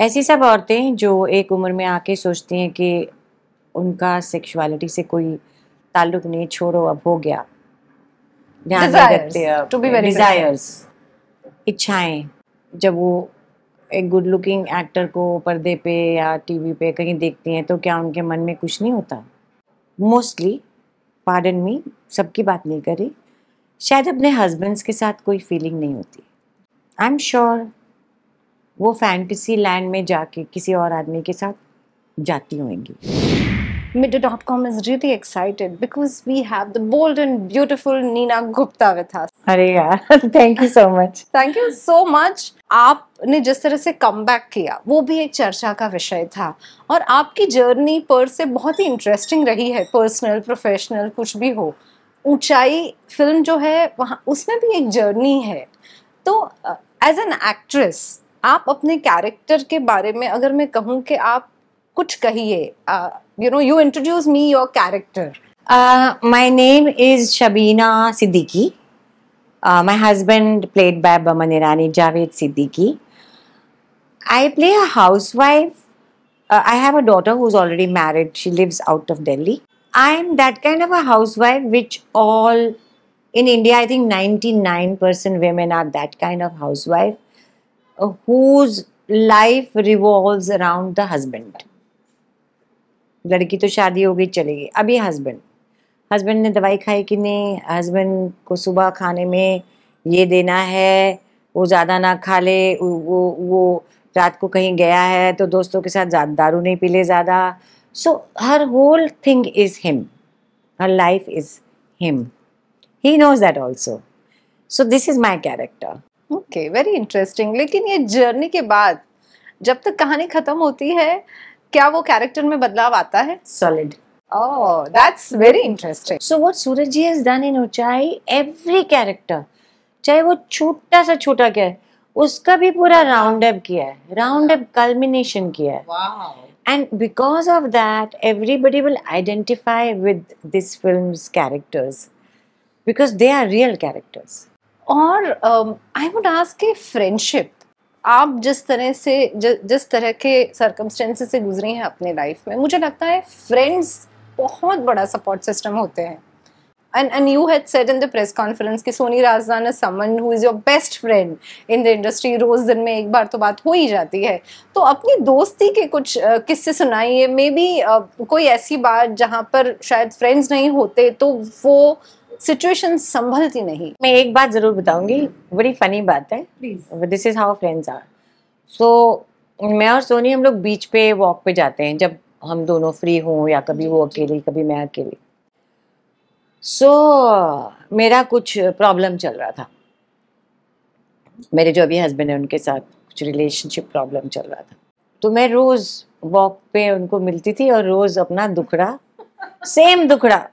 ऐसी सब औरतें जो एक उम्र में आके सोचती हैं कि उनका सेक्सुअलिटी से कोई ताल्लुक नहीं छोड़ो अब हो गया डिजायर्स इच्छाएं जब वो एक गुड लुकिंग एक्टर को पर्दे पे या टीवी पे कहीं देखती हैं तो क्या उनके मन में कुछ नहीं होता मोस्टली पार्डन मी सबकी बात नहीं करी शायद अपने हस्बैंड्स के साथ कोई फीलिंग नहीं होती आई एम श्योर वो फैंटसी लैंड में जाके किसी और आदमी के साथ जाती होंगी Midday dot com is really excited because we have the bold and beautiful Neena Gupta with us. अरे यार thank you so much thank you so much आपने जिस तरह से कम किया वो भी एक चर्चा का विषय था और आपकी जर्नी पर से बहुत ही इंटरेस्टिंग रही है पर्सनल प्रोफेशनल कुछ भी हो ऊंचाई फिल्म जो है वहाँ उसमें भी एक जर्नी है तो एज एन एक्ट्रेस आप अपने कैरेक्टर के बारे में अगर मैं कहूँ कि आप कुछ कहिए you know you introduce me your character my name is Shabina Siddiqui my husband played by Boman Irani Javed Siddiqui I play a housewife I have a daughter who is already married she lives out of Delhi I am that kind of a housewife which all in India I think ninety nine percent women are that kind of housewife whose life revolves around the husband. लड़की तो शादी हो गई चली गई अभी husband husband ने दवाई खाई कि नहीं हस्बैंड को सुबह खाने में ये देना है वो ज़्यादा ना खा ले वो वो रात को कहीं गया है तो दोस्तों के साथ दारू नहीं पी ले ज़्यादा so her whole thing is him her life is him he knows that also so this is my character okay very interesting लेकिन ये जर्नी के बाद जब तक कहानी खत्म होती है क्या वो कैरेक्टर में बदलाव आता है solid oh that's very interesting so what Suraj ji has done in Uunchai every character चाहे वो छोटा सा छोटा क्या है उसका भी पूरा राउंड अप किया है राउंड अप कल्मिनेशन किया है and because of that everybody will identify with this film characters because they are real characters और आई वुड आस्क के फ्रेंडशिप आप जिस तरह से ज, जिस तरह के सरकमस्टेंस से गुजरे हैं अपने लाइफ में मुझे लगता है फ्रेंड्स बहुत बड़ा सपोर्ट सिस्टम होते हैं and and you had said in the press conference कि Soni Razdan someone who is your best friend in the industry रोज दिन में एक बार तो बात हो ही जाती है तो अपनी दोस्ती के कुछ uh, किस्से सुनाइए मे बी uh, कोई ऐसी बात जहाँ पर शायद फ्रेंड्स नहीं होते तो वो सिचुएशन संभलती नहीं मैं एक बात ज़रूर बताऊंगी बड़ी फ़नी बात है this is how friends are so मैं और सोनी हम लोग बीच पे वॉक पे जाते हैं जब हम दोनों फ्री हों या कभी वो अकेली कभी मैं अकेली सो so, मेरा कुछ प्रॉब्लम चल रहा था मेरे जो अभी हस्बैंड है उनके साथ कुछ रिलेशनशिप प्रॉब्लम चल रहा था तो मैं रोज़ वॉक पे उनको मिलती थी और रोज़ अपना दुखड़ा सेम दुखड़ा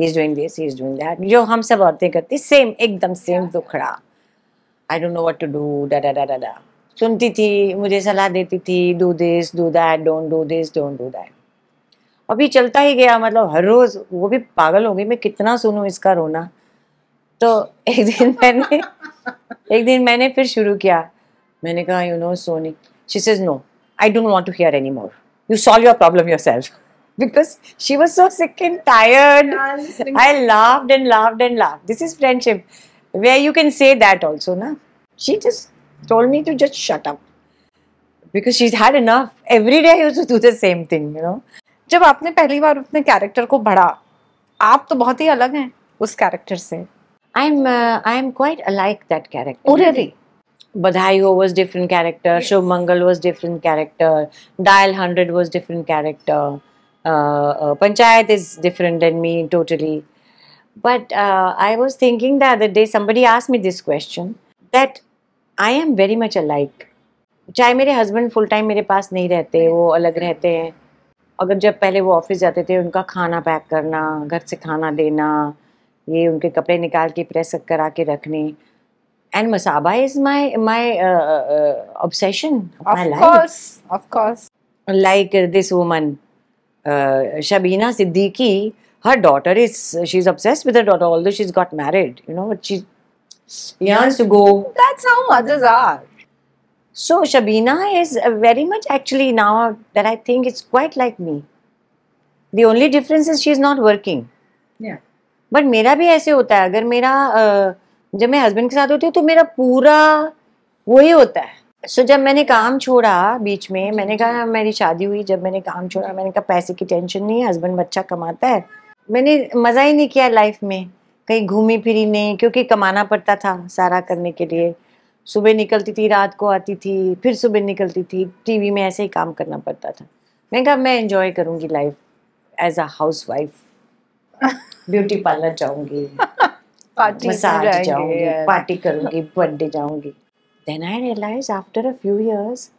ही is doing this is doing that जो हम सब औरतें करती सेम एकदम सेम दुखड़ा I don't know what to do डा डा डा डा सुनती थी मुझे सलाह देती थी do this do that don't do this don't do that अभी चलता ही गया मतलब हर रोज वो भी पागल हो गई मैं कितना सुनूं इसका रोना तो एक दिन मैंने एक दिन मैंने फिर शुरू किया मैंने कहा you know Soni she says no I don't want to hear any more you solve your problem yourself because she was so sick and tired. Yeah, I laughed and laughed and laughed. This is friendship where you can say that also, na? She just told me to just shut up because she's had enough. Every day I used to do the same thing, you know. जब आपने पहली बार अपने character को बढ़ा आप तो बहुत ही अलग हैं उस कैरेक्टर से I am I am quite alike that character ओरियली Badhaio was different character, yes. Shubh Mangal was different character, Dial 100 was different character. Uh, uh, panchayat is different than me totally. But uh, I was thinking the other day, somebody asked me this question that I am very much alike. चाहे मेरे husband full time मेरे पास नहीं रहते वो अलग रहते हैं अगर जब पहले वो ऑफिस जाते थे उनका खाना पैक करना घर से खाना देना ये उनके कपड़े निकाल के प्रेस करा के रखने and Masaba is my my obsession of course of course like this woman Uh, Shabina Siddiqui, her daughter is, she's obsessed with her daughter, although she's got married, you know, but she wants to go. That's how mothers are. So Shabina is very much actually now that I think it's quite like me. The only difference is she's not working. Yeah. But मेरा भी ऐसे होता है अगर मेरा uh, जब मैं husband के साथ होती हूँ तो मेरा पूरा वही होता है सो so, जब मैंने काम छोड़ा बीच में मैंने कहा मेरी शादी हुई जब मैंने काम छोड़ा मैंने कहा पैसे की टेंशन नहीं है हस्बैंड बच्चा कमाता है मैंने मज़ा ही नहीं किया लाइफ में कहीं घूमी फिरी नहीं क्योंकि कमाना पड़ता था सारा करने के लिए सुबह निकलती थी रात को आती थी फिर सुबह निकलती थी टीवी में ऐसे ही काम करना पड़ता था मैंने कहा मैं इंजॉय करूँगी life as a housewife beauty parlour जाऊँगी पार्टी करूँगी बर्थडे जाऊँगी Then I realized after a few years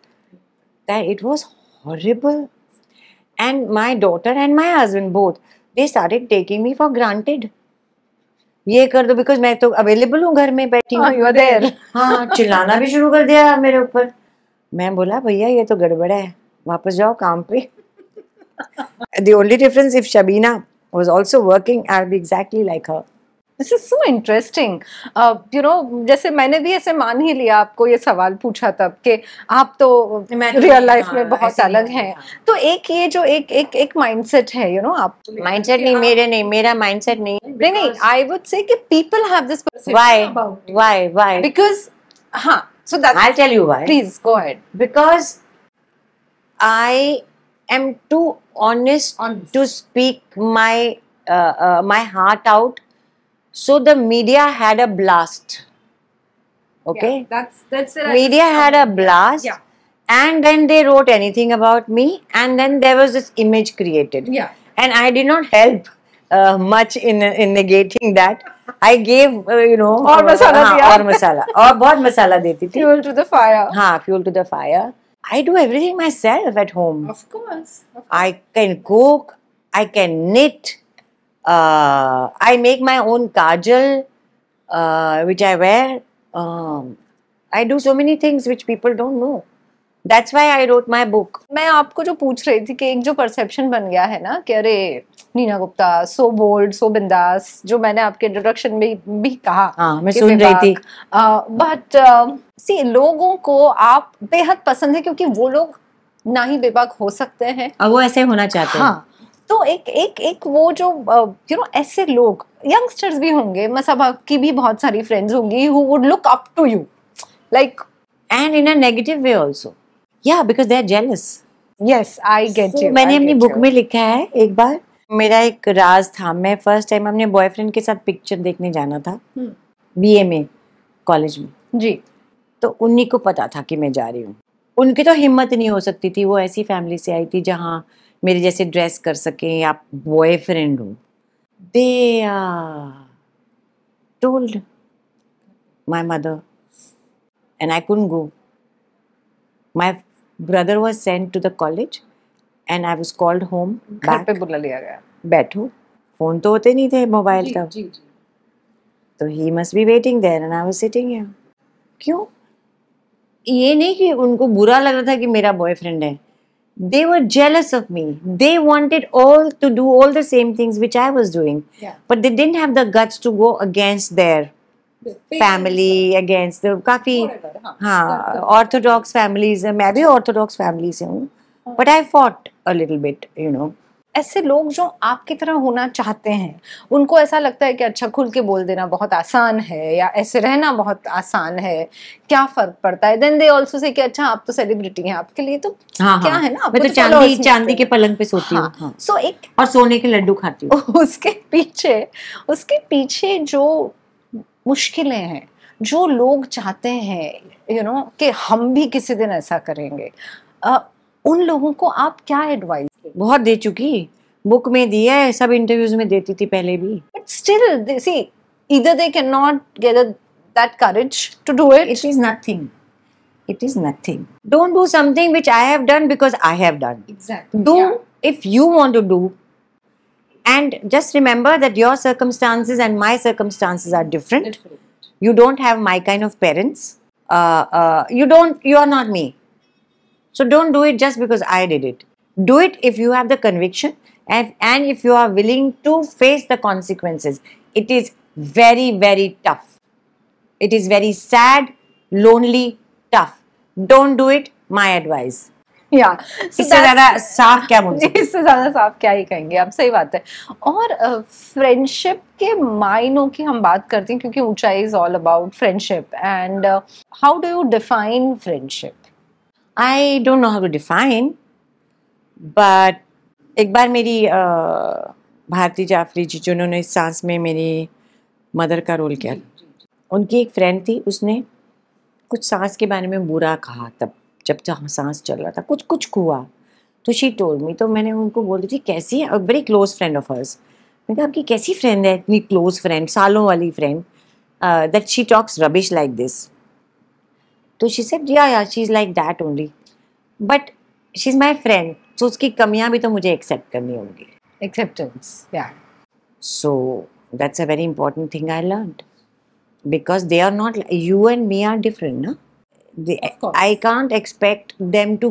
that it was horrible. And my daughter and my husband both, they started taking me for granted. ये कर दो because मैं तो available हूँ घर में बैठी हूँ हाँ चिल्लाना भी शुरू कर दिया मेरे ऊपर मैं बोला भैया ये तो गड़बड़ है वापस जाओ काम पे the only difference if Shabina was also working, I'll be exactly like her. This is so interesting you know जैसे मैंने भी ऐसे मान ही लिया आपको ये सवाल पूछा तब कि आप तो रियल लाइफ तो में हाँ, बहुत अलग हैं हाँ। तो एक ये जो एक एक एक माइंडसेट है यू नो आप माइंडसेट तो नहीं हाँ। मेरे नहीं मेरा माइंडसेट नहीं नहीं आई वुड से कि people have this why why why because हां so that I tell you why. Please go ahead. Because I am too honest, honest. to speak my uh, uh, my So the media had a blast. Okay? Yeah, that's that's it. Media had a blast. Yeah. And then they wrote anything about me, and then there was this image created. Yeah. And I did not help uh, much in in negating that. I gave uh, you know or uh, masala, or और or और बहुत मसाला देती fuel to the fire हाँ fuel to the fire I do everything myself at home of course, of course. I can cook I can knit uh, I make my own kajal, uh, which I wear. Um, I do so many things which people don't know. That's why I wrote my book. मैं आपको जो पूछ रही थी कि एक जो perception बन गया है ना कि अरे Neena Gupta so bold so बिंदास जो मैंने आपके इंट्रोडक्शन में भी कहा हाँ, मैं सुन रही थी बट uh, सी uh, लोगों को आप बेहद पसंद है क्योंकि वो लोग ना ही बेबाक हो सकते हैं और वो ऐसे होना चाहते हैं हाँ, तो एक एक एक वो जो यू नो ऐसे लोग यंगस्टर्स भी होंगे मैं की भी बहुत सारी फ्रेंड्स होंगी who would look up to you like and in a negative way also yeah because they are jealous yes I get you मैंने अपनी बुक में लिखा है एक बार मेरा एक राज था मैं फर्स्ट टाइम अपने बॉयफ्रेंड के साथ पिक्चर देखने जाना था बी hmm. में कॉलेज में जी तो उन्हीं को पता था कि मैं जा रही हूँ उनकी तो हिम्मत नहीं हो सकती थी वो ऐसी फैमिली से आई थी जहाँ मेरे जैसे ड्रेस कर सके आप बॉयफ्रेंड हो they told my mother and I couldn't go my brother was send to the college and I was called home घर पे बुला लिया गया बैठो फोन तो होते नहीं थे मोबाइल तब तो ही must be waiting there and I was sitting क्यों ये नहीं कि उनको बुरा लग रहा था कि मेरा बॉयफ्रेंड है they were jealous of me. They wanted all to do all the same things which I was doing. Yeah. But they didn't have the guts to go against their family against काफ़ी हाँ Orthodox families मैं भी Orthodox family से हूँ but I fought a little bit you know ऐसे लोग जो आपकी तरह होना चाहते हैं उनको ऐसा लगता है कि अच्छा खुल के बोल देना बहुत आसान है या ऐसे रहना बहुत आसान है क्या फर्क पड़ता है देन दे ऑल्सो से कि अच्छा आप तो सेलिब्रिटी हैं आपके लिए तो हाँ, क्या हाँ, है ना मैं तो, तो चांदी चांदी के पलंग पे सोती हाँ, हूँ हाँ, सो हाँ। एक और सोने के लड्डू खाती हूँ उसके पीछे उसके पीछे जो मुश्किलें हैं जो लोग चाहते हैं यू नो कि हम भी किसी दिन ऐसा करेंगे उन लोगों को आप क्या एडवाइस बहुत दे चुकी बुक में दिया है सब इंटरव्यूज में देती थी पहले भी बट स्टिल इधर they can not get that courage to do it it is nothing it is nothing don't do something which I have done because I have done exactly do if you want to do and just remember that your circumstances and my circumstances are different you don't have my kind of parents you don't you are not me so don't do it just because I did it do it if you have the conviction and, and if you are willing to face the consequences. It is very, very tough. It is very sad, lonely, tough. Don't do it, my advice. या इससे ज्यादा साफ क्या बोल इससे ज्यादा साफ क्या ही कहेंगे आप सही बात है और फ्रेंडशिप के मायनों की हम बात करते हैं क्योंकि Uunchai is all about friendship and how do you define friendship I don't know how to define but एक बार मेरी भारती जाफरी जी जिन्होंने सांस में मेरी मदर का रोल किया उनकी एक फ्रेंड थी उसने कुछ सांस के बारे में बुरा कहा तब जब जहाँ सांस चल रहा था कुछ कुछ हुआ तो शी टोल मी तो मैंने उनको बोल दी थी कैसी है और very close friend of hers मैंने कहा आपकी कैसी फ्रेंड है इतनी क्लोज फ्रेंड सालों वाली friend that she talks rubbish like this तो she said yeah she is like that only but she is my friend so उसकी कमियां भी तो मुझे एक्सेप्ट करनी होंगी acceptance yeah so that's a very important thing I learn because they are not you and me are different ना I can't expect them to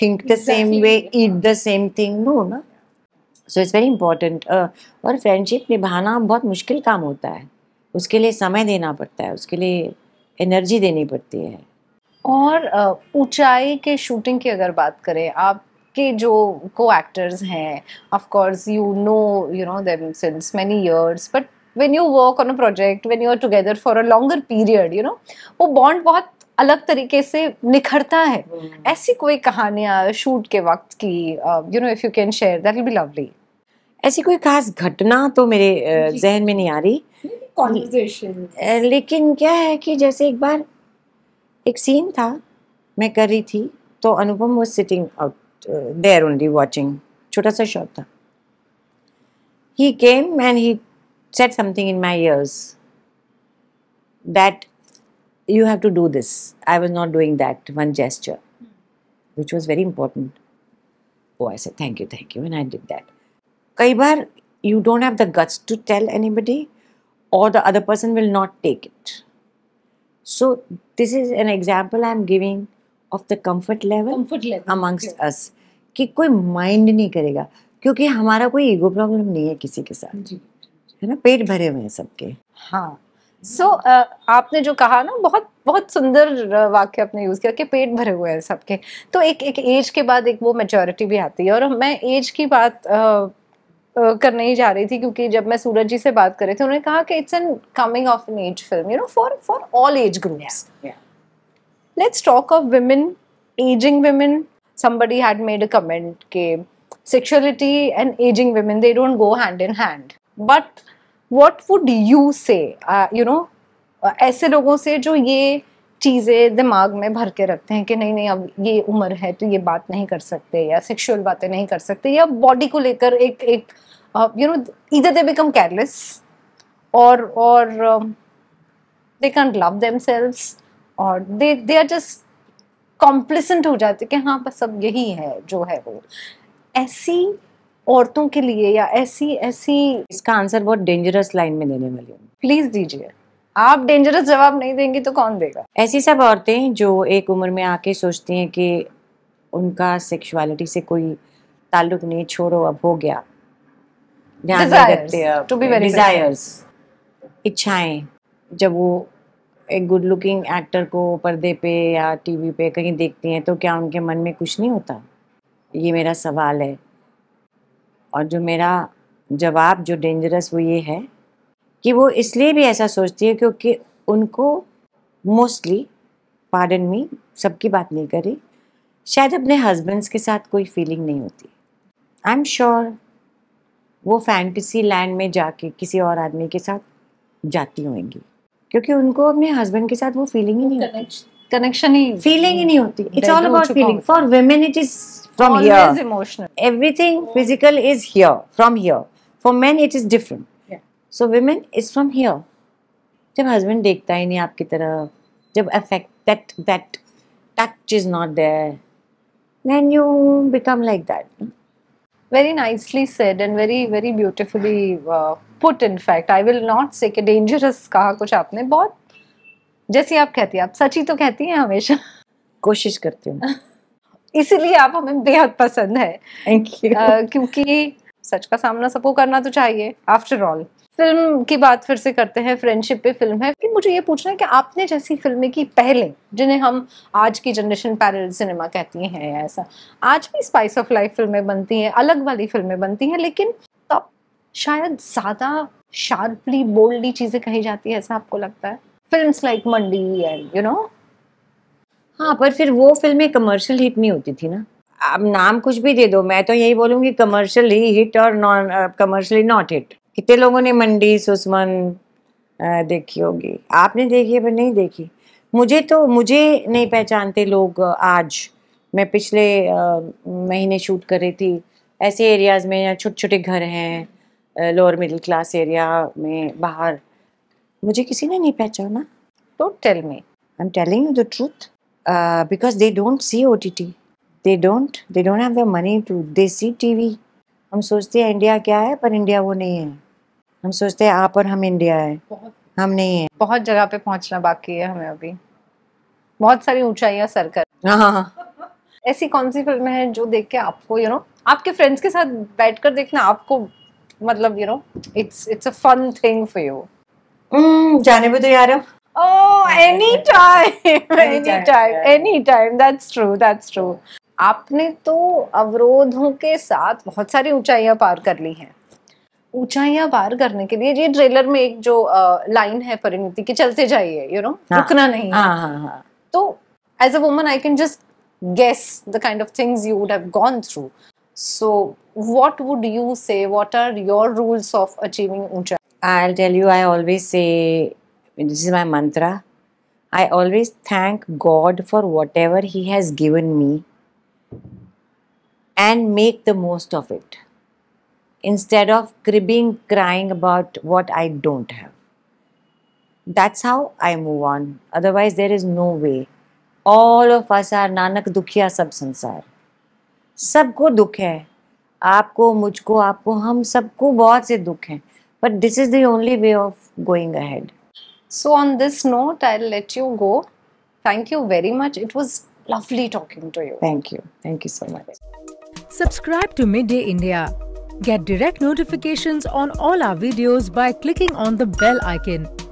think the same way it the same thing no ना. So it's very important और friendship निभाना बहुत मुश्किल काम होता है उसके लिए समय देना पड़ता है उसके लिए एनर्जी देनी पड़ती है और uh, ऊंचाई के शूटिंग की अगर बात करें आप के जो को एक्टर्स हैं of course you know you know them since many years but when you work on a project when you are together for a longer period you know वो बॉन्ड बहुत अलग तरीके से निखरता है हम्म। ऐसी कोई कहानियाँ शूट के वक्त की you know if you can share that will be lovely ऐसी कोई खास घटना तो मेरे जहन में नहीं आ रही कॉन्वर्जेशन लेकिन क्या है कि जैसे एक बार एक सीन था मैं कर रही थी तो अनुपम वो sitting out there only watching. Chota sa shot tha. He came and he said something in my ears that you have to do this. I was not doing that one gesture, which was very important. Oh, I said, thank you, thank you, and I did that. Kai bar, you don't have the guts to tell anybody, or the other person will not take it. So, this is an example I'm giving of the comfort level amongst us कि कोई mind नहीं करेगा क्योंकि हमारा कोई ego problem नहीं है किसी के साथ है ना पेट भरे हुए हैं सबके हाँ सो so, uh, आपने जो कहा ना बहुत बहुत सुंदर वाक्य आपने यूज़ किया कि पेट भरे हुए हैं सबके तो एक एक एज के बाद एक वो मेचोरिटी भी आती है और मैं एज की बात uh, Uh, करने ही जा रही थी क्योंकि जब मैं सूरज जी से बात कर रही थी उन्होंने कहा कि it's an coming of an age film you know for for all age groups let's talk of women, aging women. Somebody had made a comment ke sexuality and aging women they don't go hand in hand. But what would you say? Uh, you know, ऐसे लोगों से जो ये चीज़ें दिमाग में भर के रखते हैं कि नहीं नहीं अब ये उम्र है तो ये बात नहीं कर सकते या सेक्सुअल बातें नहीं कर सकते या बॉडी को लेकर एक एक यू नो इधर दे बिकम केयरलेस और और they can love themselves और दे दे आर जस्ट कॉम्प्लिसेंट हो जाते कि हाँ बस अब यही है जो है वो ऐसी औरतों के लिए या ऐसी ऐसी इसका आंसर बहुत डेंजरस लाइन में देने वाली हूँ प्लीज दीजिए आप डेंजरस जवाब नहीं देंगे तो कौन देगा ऐसी सब औरतें जो एक उम्र में आके सोचती हैं कि उनका सेक्सुअलिटी से कोई ताल्लुक नहीं छोड़ो अब हो गया ध्यान रखते हैं डिजायर्स इच्छाएं जब वो एक गुड लुकिंग एक्टर को पर्दे पे या टीवी पे कहीं देखती हैं तो क्या उनके मन में कुछ नहीं होता ये मेरा सवाल है और जो मेरा जवाब जो डेंजरस वो ये है कि वो इसलिए भी ऐसा सोचती है क्योंकि उनको मोस्टली पार्डन मी सबकी बात नहीं करी शायद अपने हस्बैंड्स के साथ कोई फीलिंग नहीं होती आई एम श्योर वो फैंटसी लैंड में जाके किसी और आदमी के साथ जाती होंगी क्योंकि उनको अपने हस्बैंड के साथ वो फीलिंग ही नहीं होती कनेक्शन ही फीलिंग ही नहीं होती it's all about feeling for women it is from here emotional everything physical is here from here for men it is different so women is from here जब हस्बैंड देखता ही नहीं आपकी तरफ जब affect that that touch is not there then you become like that very nicely said and very very beautifully uh, put in fact i will not say कि dangerous कहा कुछ आपने बहुत जैसी आप कहती हैं आप सच ही तो कहती हैं हमेशा कोशिश करती हूँ इसीलिए आप हमें बेहद पसंद है थैंक यू uh, क्योंकि सच का सामना सबको करना तो चाहिए आफ्टर ऑल फिल्म की बात फिर से करते हैं फ्रेंडशिप पे फिल्म है कि मुझे ये पूछना है कि आपने जैसी फिल्में की पहले जिन्हें हम आज की जनरेशन पैरल सिनेमा कहती हैं या ऐसा आज भी स्पाइस ऑफ लाइफ फिल्में बनती हैं अलग वाली फिल्में बनती हैं लेकिन तब शायद ज़्यादा शार्पली बोल्डली चीज़ें कही जाती है ऐसा आपको लगता है film like Mandi and you know हाँ पर फिर वो फिल्में कमर्शियल हिट नहीं होती थी ना अब नाम कुछ भी दे दो मैं तो यही बोलूँगी कमर्शियली हिट और नॉन कमर्शियली नॉट हिट कितने लोगों ने मंडी सुषमन देखी होगी आपने देखी है पर नहीं देखी मुझे तो मुझे नहीं पहचानते लोग आज मैं पिछले महीने शूट कर रही थी ऐसे एरियाज़ में या छोटे छोटे घर हैं लोअर मिडिल क्लास एरिया में बाहर मुझे किसी ने नहीं पहचाना don't tell me I am telling you the truth because they don't see O T T they don't they don't have the money to they see T V हम सोचते हैं इंडिया क्या है पर इंडिया वो नहीं है हम सोचते हैं आप और हम इंडिया है हम नहीं है बहुत जगह पे पहुंचना बाकी है हमें अभी बहुत सारी ऊंचाइयां सर कर हाँ, हाँ, हाँ। ऐसी कौन सी फिल्म है जो देख के आपको यू नो आपके फ्रेंड्स के साथ बैठ कर देखना आपको मतलब you know it's it's a fun thing for you जाने भी तो यार Oh, आपने तो अवरोधों के साथ बहुत सारी ऊंचाइयां पार कर ली हैं ऊंचाइयां पार करने के लिए ये ट्रेलर में एक जो लाइन है परिणति की चलते जाइए यू नो हाँ। रुकना नहीं है हाँ हाँ, हाँ। तो as a woman I can just guess the kind of things you would have gone through so what would you say what are your rules of achieving ऊंचा I tell you I always say this is my mantra I always thank God for whatever he has given me and make the most of it instead of cribbing, crying about what I don't have. That's how I move on. Otherwise, there is no way. All of us are Nanak दुखिया Sab संसार सबको दुख है आपको मुझको आपको हम सबको bahut se dukh hai. But this is the only way of going ahead. So on this note, I'll let you go. Thank you very much. It was lovely talking to you. Thank you. Thank you so much. Subscribe to Midday India Get direct notifications on all our videos by clicking on the bell icon.